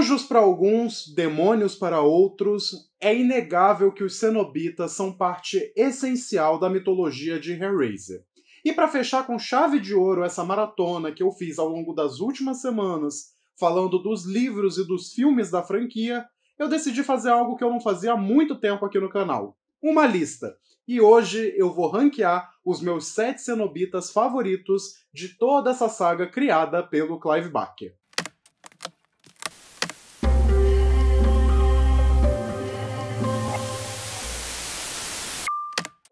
Anjos para alguns, demônios para outros, é inegável que os cenobitas são parte essencial da mitologia de Hellraiser. E para fechar com chave de ouro essa maratona que eu fiz ao longo das últimas semanas, falando dos livros e dos filmes da franquia, eu decidi fazer algo que eu não fazia há muito tempo aqui no canal: uma lista. E hoje eu vou ranquear os meus sete cenobitas favoritos de toda essa saga criada pelo Clive Barker.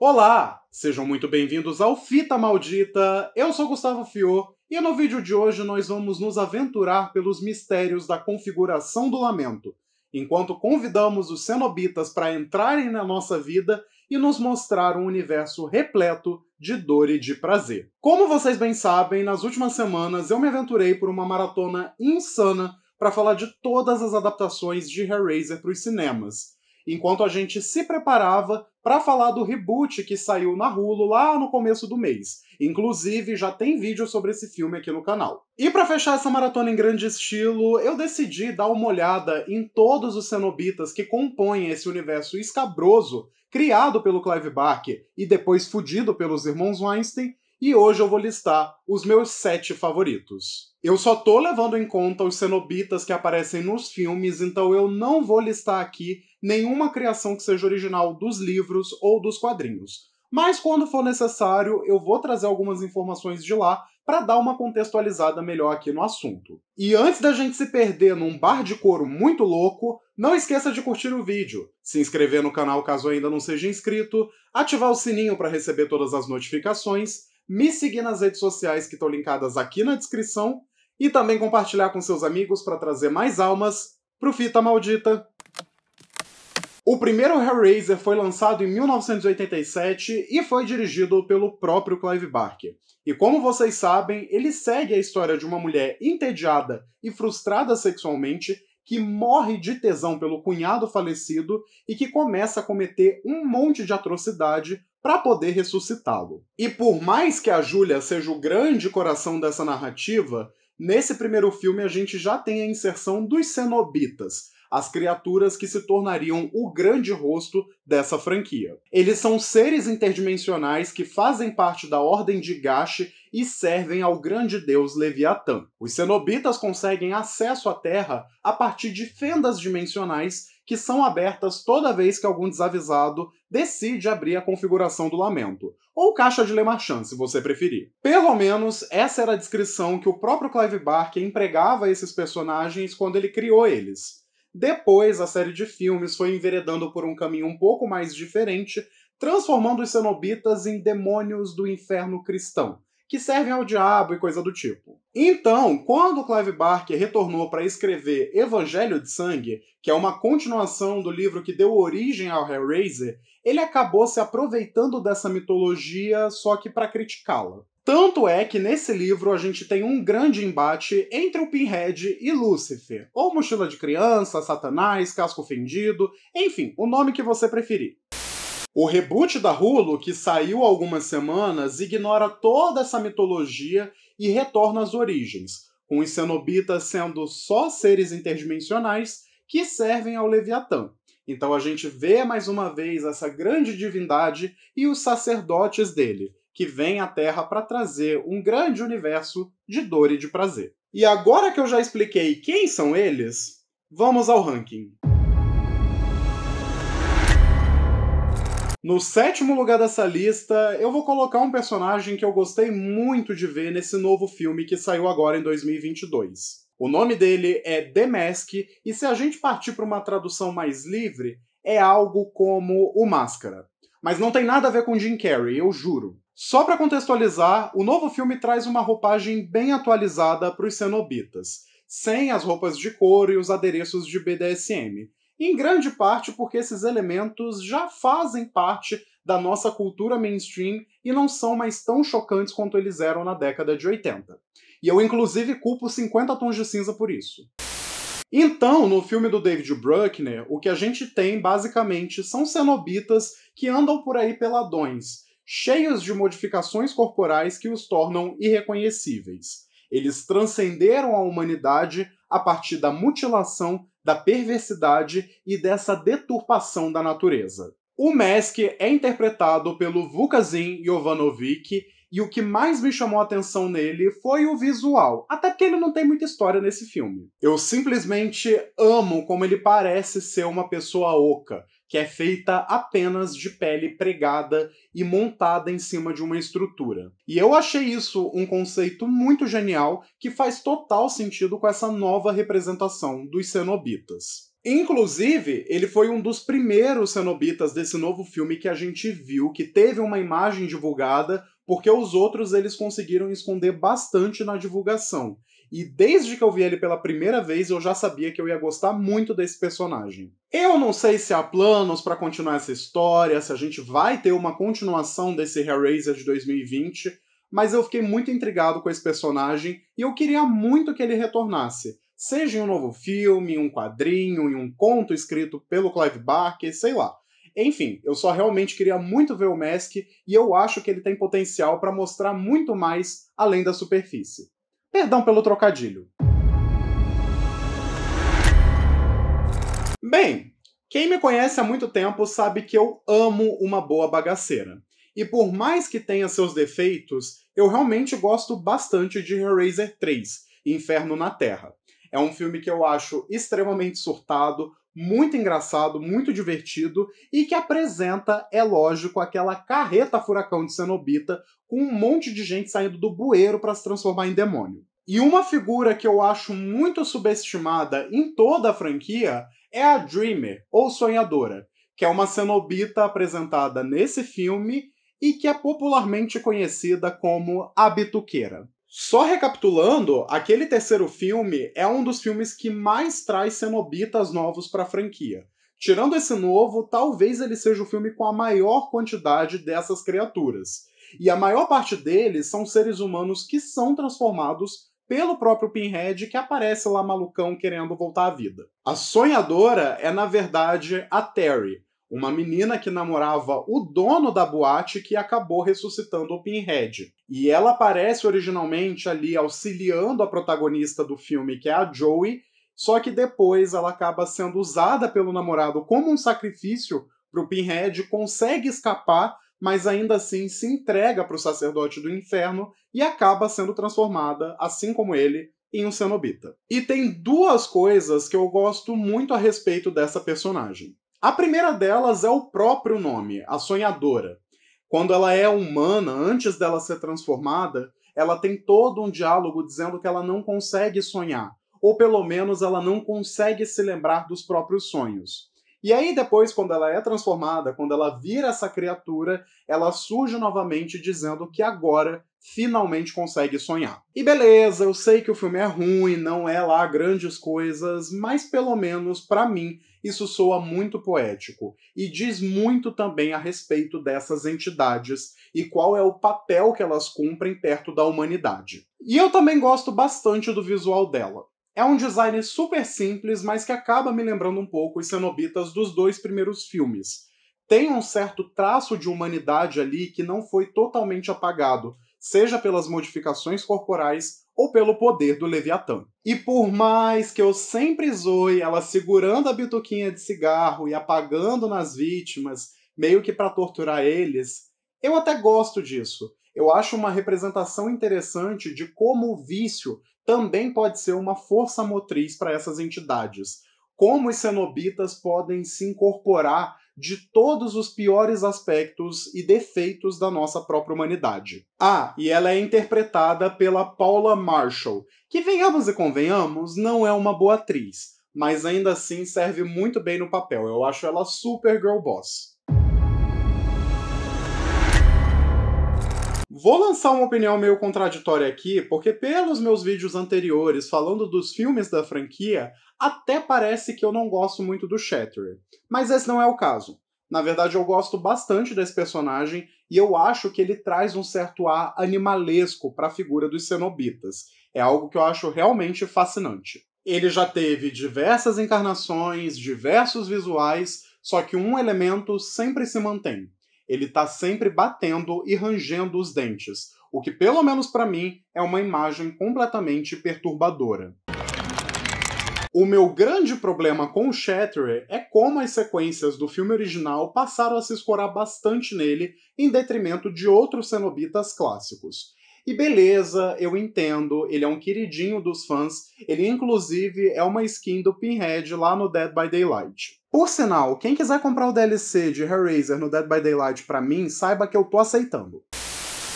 Olá, sejam muito bem-vindos ao Fita Maldita. Eu sou Gustavo Fior e no vídeo de hoje nós vamos nos aventurar pelos mistérios da configuração do lamento, enquanto convidamos os cenobitas para entrarem na nossa vida e nos mostrar um universo repleto de dor e de prazer. Como vocês bem sabem, nas últimas semanas eu me aventurei por uma maratona insana para falar de todas as adaptações de Hellraiser para os cinemas enquanto a gente se preparava para falar do reboot que saiu na Hulu lá no começo do mês. Inclusive, já tem vídeo sobre esse filme aqui no canal. E para fechar essa maratona em grande estilo, eu decidi dar uma olhada em todos os cenobitas que compõem esse universo escabroso criado pelo Clive Barker e depois fudido pelos irmãos Weinstein e hoje eu vou listar os meus sete favoritos. Eu só tô levando em conta os cenobitas que aparecem nos filmes, então eu não vou listar aqui nenhuma criação que seja original dos livros ou dos quadrinhos. Mas quando for necessário, eu vou trazer algumas informações de lá para dar uma contextualizada melhor aqui no assunto. E antes da gente se perder num bar de couro muito louco, não esqueça de curtir o vídeo, se inscrever no canal caso ainda não seja inscrito, ativar o sininho para receber todas as notificações me seguir nas redes sociais que estão linkadas aqui na descrição e também compartilhar com seus amigos para trazer mais almas pro Fita Maldita. O primeiro Hellraiser foi lançado em 1987 e foi dirigido pelo próprio Clive Barker. E como vocês sabem, ele segue a história de uma mulher entediada e frustrada sexualmente que morre de tesão pelo cunhado falecido e que começa a cometer um monte de atrocidade para poder ressuscitá-lo. E por mais que a Júlia seja o grande coração dessa narrativa, nesse primeiro filme a gente já tem a inserção dos cenobitas, as criaturas que se tornariam o grande rosto dessa franquia. Eles são seres interdimensionais que fazem parte da Ordem de Gash e servem ao grande deus Leviatã. Os cenobitas conseguem acesso à Terra a partir de fendas dimensionais que são abertas toda vez que algum desavisado decide abrir a configuração do lamento, ou caixa de Lemarchand, se você preferir. Pelo menos essa era a descrição que o próprio Clive Barker empregava a esses personagens quando ele criou eles. Depois, a série de filmes foi enveredando por um caminho um pouco mais diferente, transformando os cenobitas em demônios do inferno cristão, que servem ao diabo e coisa do tipo. Então, quando Clive Barker retornou para escrever Evangelho de Sangue, que é uma continuação do livro que deu origem ao Hellraiser, ele acabou se aproveitando dessa mitologia só que para criticá-la. Tanto é que nesse livro a gente tem um grande embate entre o Pinhead e Lúcifer, ou Mochila de Criança, Satanás, Casco Fendido, enfim, o nome que você preferir. O reboot da Hulu, que saiu há algumas semanas, ignora toda essa mitologia e retorna às origens, com os cenobitas sendo só seres interdimensionais que servem ao Leviatã. Então a gente vê mais uma vez essa grande divindade e os sacerdotes dele, que vem à Terra para trazer um grande universo de dor e de prazer. E agora que eu já expliquei quem são eles, vamos ao ranking. No sétimo lugar dessa lista, eu vou colocar um personagem que eu gostei muito de ver nesse novo filme que saiu agora em 2022. O nome dele é The Mask, e se a gente partir para uma tradução mais livre, é algo como o Máscara. Mas não tem nada a ver com Jim Carrey, eu juro. Só para contextualizar, o novo filme traz uma roupagem bem atualizada para os cenobitas, sem as roupas de couro e os adereços de BDSM. Em grande parte porque esses elementos já fazem parte da nossa cultura mainstream e não são mais tão chocantes quanto eles eram na década de 80. E eu, inclusive, culpo 50 tons de cinza por isso. Então, no filme do David Bruckner, o que a gente tem basicamente são cenobitas que andam por aí peladões cheias de modificações corporais que os tornam irreconhecíveis. Eles transcenderam a humanidade a partir da mutilação, da perversidade e dessa deturpação da natureza. O Mask é interpretado pelo Vukasin Jovanovic, e o que mais me chamou a atenção nele foi o visual, até porque ele não tem muita história nesse filme. Eu simplesmente amo como ele parece ser uma pessoa oca, que é feita apenas de pele pregada e montada em cima de uma estrutura. E eu achei isso um conceito muito genial que faz total sentido com essa nova representação dos cenobitas. Inclusive, ele foi um dos primeiros cenobitas desse novo filme que a gente viu, que teve uma imagem divulgada, porque os outros eles conseguiram esconder bastante na divulgação. E desde que eu vi ele pela primeira vez, eu já sabia que eu ia gostar muito desse personagem. Eu não sei se há planos para continuar essa história, se a gente vai ter uma continuação desse Hellraiser de 2020, mas eu fiquei muito intrigado com esse personagem e eu queria muito que ele retornasse. Seja em um novo filme, em um quadrinho, em um conto escrito pelo Clive Barker, sei lá. Enfim, eu só realmente queria muito ver o Mask e eu acho que ele tem potencial para mostrar muito mais além da superfície. Perdão pelo trocadilho. Bem, quem me conhece há muito tempo sabe que eu amo uma boa bagaceira. E por mais que tenha seus defeitos, eu realmente gosto bastante de Hellraiser 3, Inferno na Terra. É um filme que eu acho extremamente surtado, muito engraçado, muito divertido e que apresenta, é lógico, aquela carreta furacão de Cenobita com um monte de gente saindo do bueiro para se transformar em demônio. E uma figura que eu acho muito subestimada em toda a franquia é a Dreamer, ou Sonhadora, que é uma cenobita apresentada nesse filme e que é popularmente conhecida como a Bituqueira. Só recapitulando, aquele terceiro filme é um dos filmes que mais traz cenobitas novos para a franquia. Tirando esse novo, talvez ele seja o filme com a maior quantidade dessas criaturas. E a maior parte deles são seres humanos que são transformados pelo próprio Pinhead que aparece lá malucão querendo voltar à vida. A sonhadora é, na verdade, a Terry, uma menina que namorava o dono da boate que acabou ressuscitando o Pinhead. E ela aparece originalmente ali auxiliando a protagonista do filme, que é a Joey, só que depois ela acaba sendo usada pelo namorado como um sacrifício para o Pinhead, consegue escapar mas ainda assim se entrega para o sacerdote do inferno e acaba sendo transformada, assim como ele, em um cenobita. E tem duas coisas que eu gosto muito a respeito dessa personagem. A primeira delas é o próprio nome, a sonhadora. Quando ela é humana, antes dela ser transformada, ela tem todo um diálogo dizendo que ela não consegue sonhar, ou pelo menos ela não consegue se lembrar dos próprios sonhos. E aí depois, quando ela é transformada, quando ela vira essa criatura, ela surge novamente dizendo que agora finalmente consegue sonhar. E beleza, eu sei que o filme é ruim, não é lá grandes coisas, mas pelo menos para mim isso soa muito poético e diz muito também a respeito dessas entidades e qual é o papel que elas cumprem perto da humanidade. E eu também gosto bastante do visual dela. É um design super simples, mas que acaba me lembrando um pouco os cenobitas dos dois primeiros filmes. Tem um certo traço de humanidade ali que não foi totalmente apagado, seja pelas modificações corporais ou pelo poder do Leviatã. E por mais que eu sempre zoe ela segurando a bituquinha de cigarro e apagando nas vítimas, meio que para torturar eles, eu até gosto disso. Eu acho uma representação interessante de como o vício também pode ser uma força motriz para essas entidades. Como os cenobitas podem se incorporar de todos os piores aspectos e defeitos da nossa própria humanidade. Ah, e ela é interpretada pela Paula Marshall, que venhamos e convenhamos, não é uma boa atriz, mas ainda assim serve muito bem no papel. Eu acho ela super girl boss. Vou lançar uma opinião meio contraditória aqui, porque pelos meus vídeos anteriores falando dos filmes da franquia, até parece que eu não gosto muito do Shatterer. Mas esse não é o caso. Na verdade, eu gosto bastante desse personagem e eu acho que ele traz um certo ar animalesco para a figura dos cenobitas. É algo que eu acho realmente fascinante. Ele já teve diversas encarnações, diversos visuais, só que um elemento sempre se mantém: ele está sempre batendo e rangendo os dentes, o que, pelo menos para mim, é uma imagem completamente perturbadora. O meu grande problema com o Shatterer é como as sequências do filme original passaram a se escorar bastante nele, em detrimento de outros cenobitas clássicos. E beleza, eu entendo, ele é um queridinho dos fãs, ele inclusive é uma skin do Pinhead lá no Dead by Daylight. Por sinal, quem quiser comprar o DLC de Hellraiser no Dead by Daylight para mim, saiba que eu tô aceitando.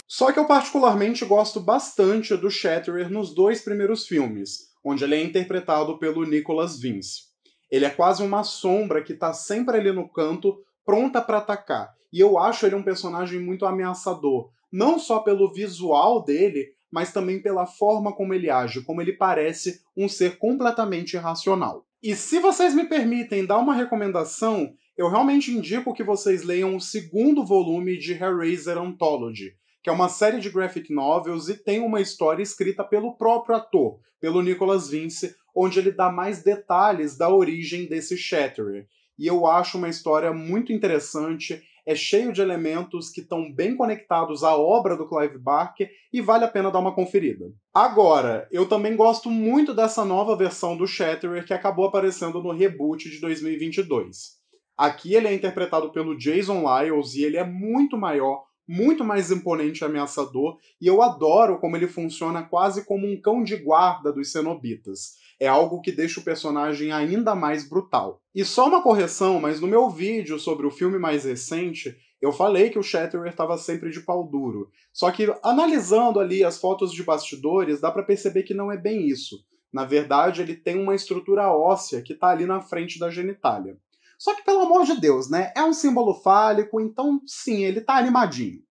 Só que eu particularmente gosto bastante do Shatterer nos dois primeiros filmes, onde ele é interpretado pelo Nicholas Vince. Ele é quase uma sombra que tá sempre ali no canto, pronta para atacar. E eu acho ele um personagem muito ameaçador, não só pelo visual dele, mas também pela forma como ele age, como ele parece um ser completamente irracional. E se vocês me permitem dar uma recomendação, eu realmente indico que vocês leiam o segundo volume de Hellraiser Anthology, que é uma série de graphic novels e tem uma história escrita pelo próprio ator, pelo Nicholas Vince, onde ele dá mais detalhes da origem desse Shatterer. E eu acho uma história muito interessante é cheio de elementos que estão bem conectados à obra do Clive Barker e vale a pena dar uma conferida. Agora, eu também gosto muito dessa nova versão do Shatterer que acabou aparecendo no reboot de 2022. Aqui ele é interpretado pelo Jason Lyles e ele é muito maior, muito mais imponente e ameaçador, e eu adoro como ele funciona quase como um cão de guarda dos cenobitas é algo que deixa o personagem ainda mais brutal. E só uma correção, mas no meu vídeo sobre o filme mais recente, eu falei que o Shatterer estava sempre de pau duro. Só que analisando ali as fotos de bastidores, dá para perceber que não é bem isso. Na verdade, ele tem uma estrutura óssea que está ali na frente da genitália. Só que, pelo amor de Deus, né? É um símbolo fálico, então sim, ele está animadinho.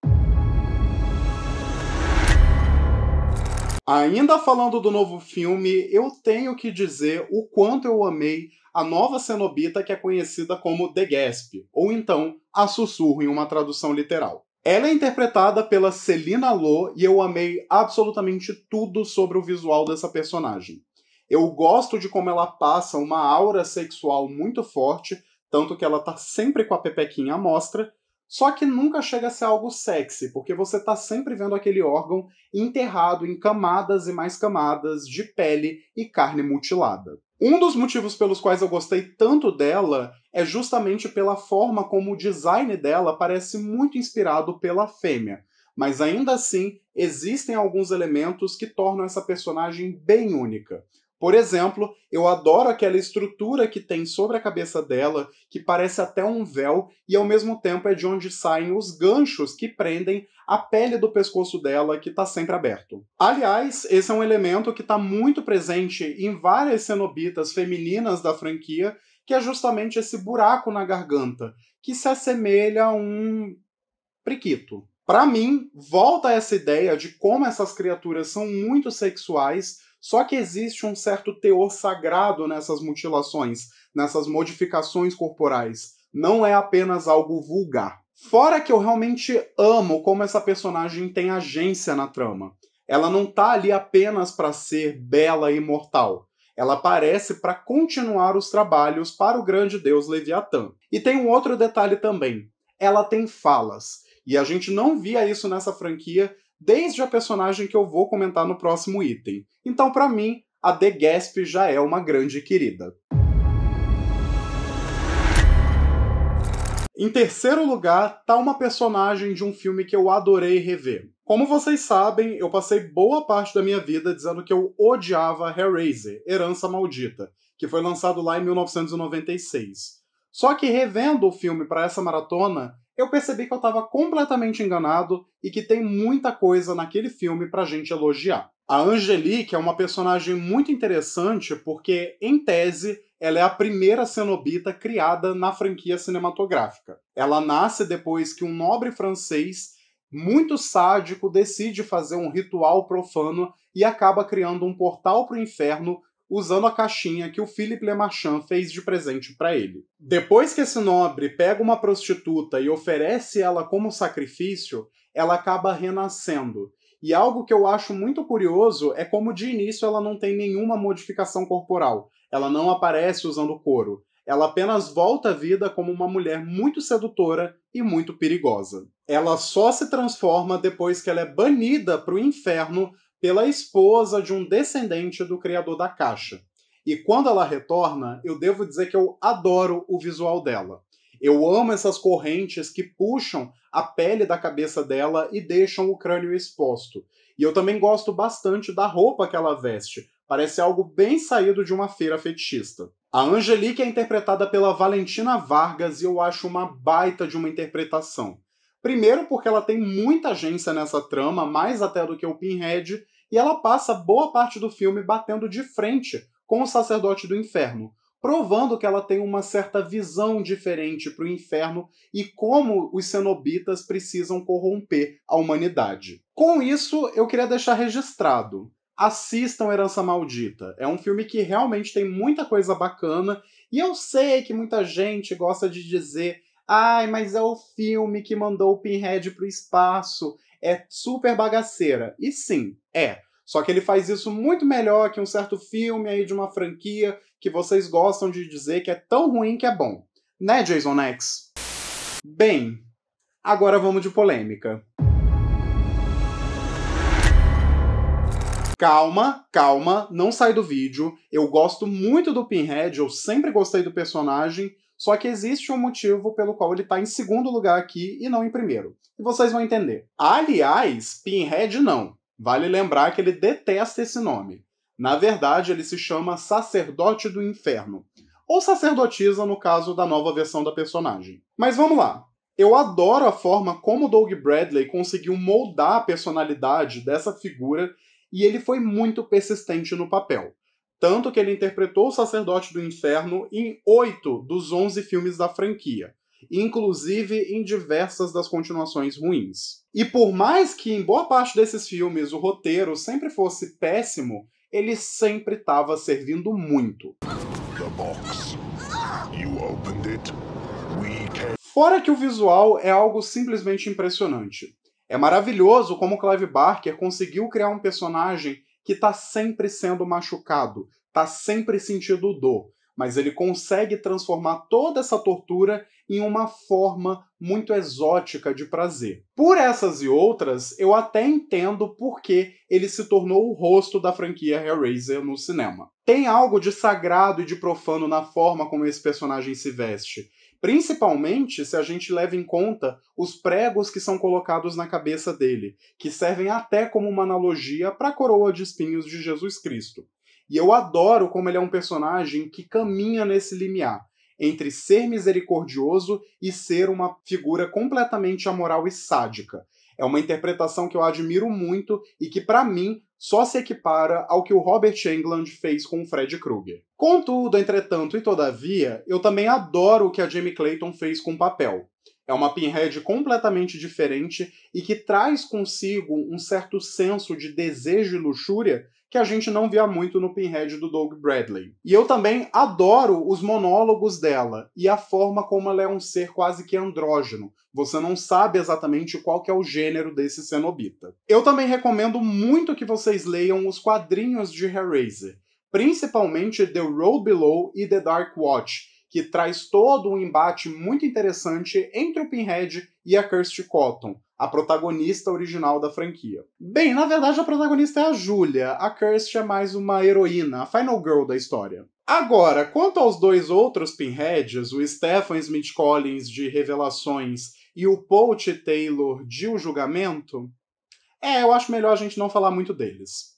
Ainda falando do novo filme, eu tenho que dizer o quanto eu amei a nova cenobita que é conhecida como The Gasp, ou então A Sussurro em uma tradução literal. Ela é interpretada pela Celina Lo e eu amei absolutamente tudo sobre o visual dessa personagem. Eu gosto de como ela passa uma aura sexual muito forte, tanto que ela tá sempre com a pepequinha à mostra, só que nunca chega a ser algo sexy, porque você está sempre vendo aquele órgão enterrado em camadas e mais camadas de pele e carne mutilada. Um dos motivos pelos quais eu gostei tanto dela é justamente pela forma como o design dela parece muito inspirado pela fêmea, mas ainda assim existem alguns elementos que tornam essa personagem bem única. Por exemplo, eu adoro aquela estrutura que tem sobre a cabeça dela, que parece até um véu, e ao mesmo tempo é de onde saem os ganchos que prendem a pele do pescoço dela, que está sempre aberto. Aliás, esse é um elemento que está muito presente em várias cenobitas femininas da franquia, que é justamente esse buraco na garganta, que se assemelha a um priquito. Para mim, volta essa ideia de como essas criaturas são muito sexuais só que existe um certo teor sagrado nessas mutilações, nessas modificações corporais. Não é apenas algo vulgar. Fora que eu realmente amo como essa personagem tem agência na trama. Ela não tá ali apenas para ser bela e imortal. Ela aparece para continuar os trabalhos para o grande deus Leviatã. E tem um outro detalhe também. Ela tem falas. E a gente não via isso nessa franquia, desde a personagem que eu vou comentar no próximo item. Então, para mim, a The Gasp já é uma grande querida. Em terceiro lugar, tá uma personagem de um filme que eu adorei rever. Como vocês sabem, eu passei boa parte da minha vida dizendo que eu odiava Hellraiser, Herança Maldita, que foi lançado lá em 1996. Só que revendo o filme para essa maratona, eu percebi que eu estava completamente enganado e que tem muita coisa naquele filme para gente elogiar. A Angelique é uma personagem muito interessante porque, em tese, ela é a primeira cenobita criada na franquia cinematográfica. Ela nasce depois que um nobre francês muito sádico decide fazer um ritual profano e acaba criando um portal para o inferno usando a caixinha que o Philippe Lemarchand fez de presente para ele. Depois que esse nobre pega uma prostituta e oferece ela como sacrifício, ela acaba renascendo. E algo que eu acho muito curioso é como de início ela não tem nenhuma modificação corporal. Ela não aparece usando couro. Ela apenas volta à vida como uma mulher muito sedutora e muito perigosa. Ela só se transforma depois que ela é banida para o inferno pela esposa de um descendente do criador da caixa. E quando ela retorna, eu devo dizer que eu adoro o visual dela. Eu amo essas correntes que puxam a pele da cabeça dela e deixam o crânio exposto. E eu também gosto bastante da roupa que ela veste. Parece algo bem saído de uma feira fetichista. A Angelique é interpretada pela Valentina Vargas e eu acho uma baita de uma interpretação. Primeiro, porque ela tem muita agência nessa trama, mais até do que o Pinhead, e ela passa boa parte do filme batendo de frente com o sacerdote do inferno, provando que ela tem uma certa visão diferente para o inferno e como os cenobitas precisam corromper a humanidade. Com isso, eu queria deixar registrado. Assistam Herança Maldita. É um filme que realmente tem muita coisa bacana, e eu sei que muita gente gosta de dizer Ai, mas é o filme que mandou o Pinhead pro espaço. É super bagaceira. E sim, é. Só que ele faz isso muito melhor que um certo filme aí de uma franquia que vocês gostam de dizer que é tão ruim que é bom. Né, Jason X? Bem, agora vamos de polêmica. Calma, calma, não sai do vídeo. Eu gosto muito do Pinhead, eu sempre gostei do personagem só que existe um motivo pelo qual ele está em segundo lugar aqui e não em primeiro. E vocês vão entender. Aliás, Pinhead não. Vale lembrar que ele detesta esse nome. Na verdade, ele se chama Sacerdote do Inferno. Ou sacerdotisa, no caso da nova versão da personagem. Mas vamos lá. Eu adoro a forma como Doug Bradley conseguiu moldar a personalidade dessa figura e ele foi muito persistente no papel tanto que ele interpretou o sacerdote do inferno em oito dos onze filmes da franquia, inclusive em diversas das continuações ruins. E por mais que em boa parte desses filmes o roteiro sempre fosse péssimo, ele sempre estava servindo muito. Fora que o visual é algo simplesmente impressionante. É maravilhoso como Clive Barker conseguiu criar um personagem que está sempre sendo machucado, está sempre sentindo dor, mas ele consegue transformar toda essa tortura em uma forma muito exótica de prazer. Por essas e outras, eu até entendo por que ele se tornou o rosto da franquia Hellraiser no cinema. Tem algo de sagrado e de profano na forma como esse personagem se veste. Principalmente se a gente leva em conta os pregos que são colocados na cabeça dele, que servem até como uma analogia para a coroa de espinhos de Jesus Cristo. E eu adoro como ele é um personagem que caminha nesse limiar entre ser misericordioso e ser uma figura completamente amoral e sádica. É uma interpretação que eu admiro muito e que, para mim, só se equipara ao que o Robert Englund fez com o Fred Krueger. Contudo, entretanto e todavia, eu também adoro o que a Jamie Clayton fez com o papel. É uma Pinhead completamente diferente e que traz consigo um certo senso de desejo e luxúria que a gente não via muito no Pinhead do Doug Bradley. E eu também adoro os monólogos dela e a forma como ela é um ser quase que andrógeno. Você não sabe exatamente qual é o gênero desse cenobita. Eu também recomendo muito que vocês leiam os quadrinhos de Hellraiser, principalmente The Road Below e The Dark Watch, que traz todo um embate muito interessante entre o Pinhead e a Kirsty Cotton a protagonista original da franquia. Bem, na verdade a protagonista é a Julia, a Kirst é mais uma heroína, a final girl da história. Agora, quanto aos dois outros Pinheads, o Stephen Smith Collins de Revelações e o Paul T. Taylor de O Julgamento, é, eu acho melhor a gente não falar muito deles.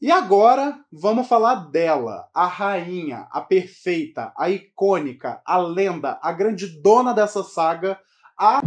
E agora vamos falar dela, a rainha, a perfeita, a icônica, a lenda, a grande dona dessa saga, a.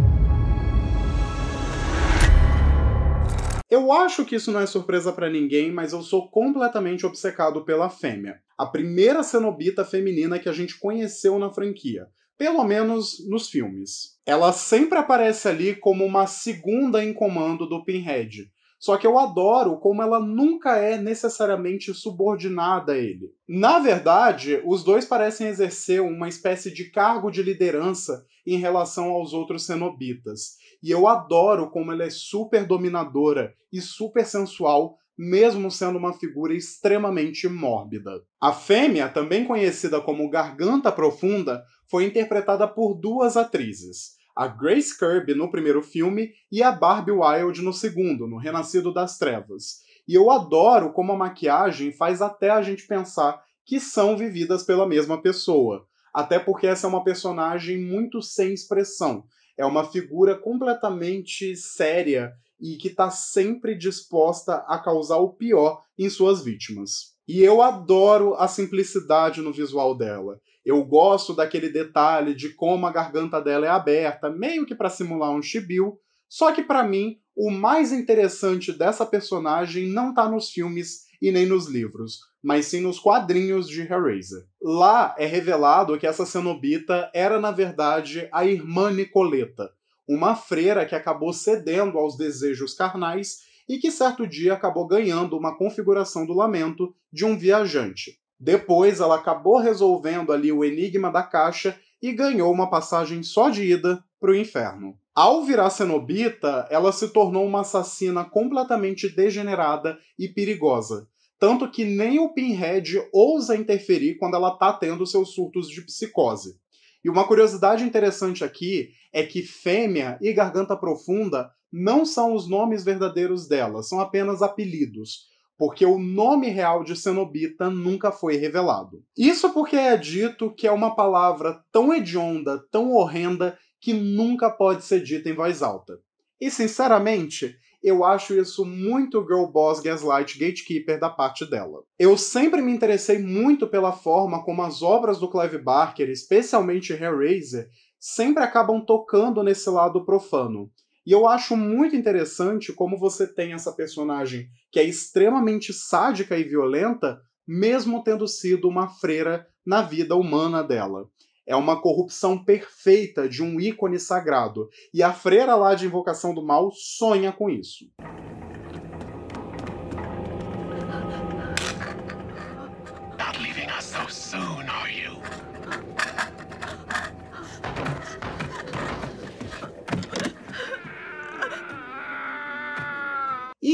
Eu acho que isso não é surpresa para ninguém, mas eu sou completamente obcecado pela fêmea. A primeira cenobita feminina que a gente conheceu na franquia, pelo menos nos filmes. Ela sempre aparece ali como uma segunda em comando do Pinhead. Só que eu adoro como ela nunca é necessariamente subordinada a ele. Na verdade, os dois parecem exercer uma espécie de cargo de liderança em relação aos outros cenobitas. E eu adoro como ela é super dominadora e super sensual, mesmo sendo uma figura extremamente mórbida. A fêmea, também conhecida como Garganta Profunda, foi interpretada por duas atrizes. A Grace Kirby no primeiro filme e a Barbie Wilde no segundo, no Renascido das Trevas. E eu adoro como a maquiagem faz até a gente pensar que são vividas pela mesma pessoa. Até porque essa é uma personagem muito sem expressão. É uma figura completamente séria e que está sempre disposta a causar o pior em suas vítimas. E eu adoro a simplicidade no visual dela. Eu gosto daquele detalhe de como a garganta dela é aberta, meio que para simular um chibiu. Só que para mim, o mais interessante dessa personagem não está nos filmes e nem nos livros mas sim nos quadrinhos de Hellraiser. Lá é revelado que essa cenobita era, na verdade, a irmã Nicoleta, uma freira que acabou cedendo aos desejos carnais e que certo dia acabou ganhando uma configuração do lamento de um viajante. Depois ela acabou resolvendo ali o enigma da caixa e ganhou uma passagem só de ida para o inferno. Ao virar cenobita, ela se tornou uma assassina completamente degenerada e perigosa, tanto que nem o Pinhead ousa interferir quando ela tá tendo seus surtos de psicose. E uma curiosidade interessante aqui é que Fêmea e Garganta Profunda não são os nomes verdadeiros delas, são apenas apelidos, porque o nome real de Cenobita nunca foi revelado. Isso porque é dito que é uma palavra tão hedionda, tão horrenda, que nunca pode ser dita em voz alta. E sinceramente, eu acho isso muito girl boss gaslight gatekeeper da parte dela. Eu sempre me interessei muito pela forma como as obras do Clive Barker, especialmente Hellraiser, sempre acabam tocando nesse lado profano. E eu acho muito interessante como você tem essa personagem que é extremamente sádica e violenta, mesmo tendo sido uma freira na vida humana dela. É uma corrupção perfeita de um ícone sagrado. E a freira lá de Invocação do Mal sonha com isso.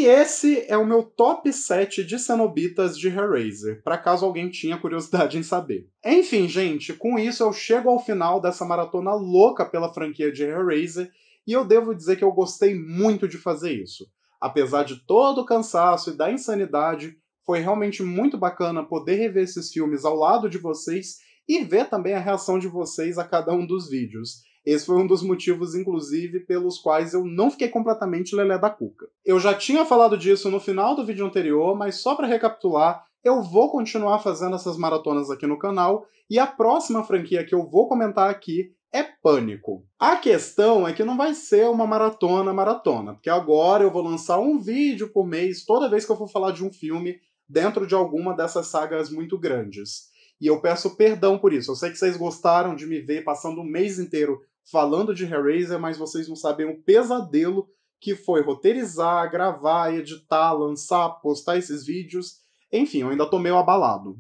E esse é o meu top 7 de cenobitas de Hellraiser, para caso alguém tinha curiosidade em saber. Enfim, gente, com isso eu chego ao final dessa maratona louca pela franquia de Hellraiser, e eu devo dizer que eu gostei muito de fazer isso. Apesar de todo o cansaço e da insanidade, foi realmente muito bacana poder rever esses filmes ao lado de vocês e ver também a reação de vocês a cada um dos vídeos. Esse foi um dos motivos, inclusive, pelos quais eu não fiquei completamente lelé da cuca. Eu já tinha falado disso no final do vídeo anterior, mas só para recapitular, eu vou continuar fazendo essas maratonas aqui no canal, e a próxima franquia que eu vou comentar aqui é Pânico. A questão é que não vai ser uma maratona maratona, porque agora eu vou lançar um vídeo por mês toda vez que eu for falar de um filme dentro de alguma dessas sagas muito grandes. E eu peço perdão por isso. Eu sei que vocês gostaram de me ver passando um mês inteiro falando de Hellraiser, mas vocês não sabem o pesadelo que foi roteirizar, gravar, editar, lançar, postar esses vídeos. Enfim, eu ainda tô meio abalado.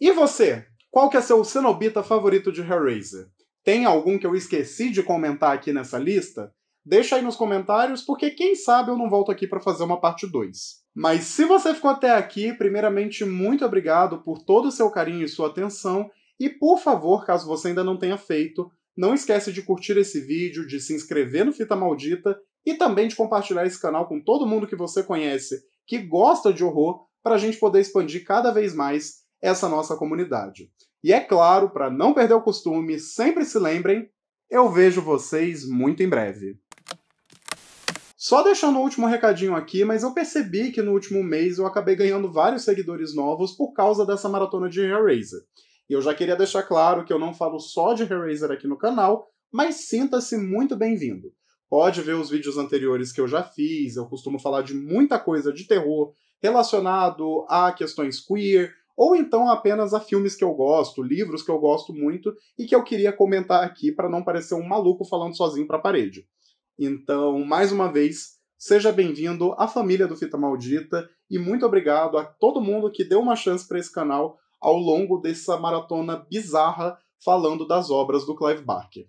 E você? Qual que é seu cenobita favorito de Hellraiser? Tem algum que eu esqueci de comentar aqui nessa lista? Deixa aí nos comentários, porque quem sabe eu não volto aqui para fazer uma parte 2. Mas se você ficou até aqui, primeiramente, muito obrigado por todo o seu carinho e sua atenção, e por favor, caso você ainda não tenha feito, não esquece de curtir esse vídeo, de se inscrever no Fita Maldita e também de compartilhar esse canal com todo mundo que você conhece que gosta de horror para a gente poder expandir cada vez mais essa nossa comunidade. E é claro, para não perder o costume, sempre se lembrem, eu vejo vocês muito em breve. Só deixando o último recadinho aqui, mas eu percebi que no último mês eu acabei ganhando vários seguidores novos por causa dessa maratona de Hellraiser. E eu já queria deixar claro que eu não falo só de Hellraiser aqui no canal, mas sinta-se muito bem-vindo. Pode ver os vídeos anteriores que eu já fiz, eu costumo falar de muita coisa de terror relacionado a questões queer, ou então apenas a filmes que eu gosto, livros que eu gosto muito e que eu queria comentar aqui para não parecer um maluco falando sozinho para a parede. Então, mais uma vez, seja bem-vindo à família do Fita Maldita e muito obrigado a todo mundo que deu uma chance para esse canal ao longo dessa maratona bizarra falando das obras do Clive Barker.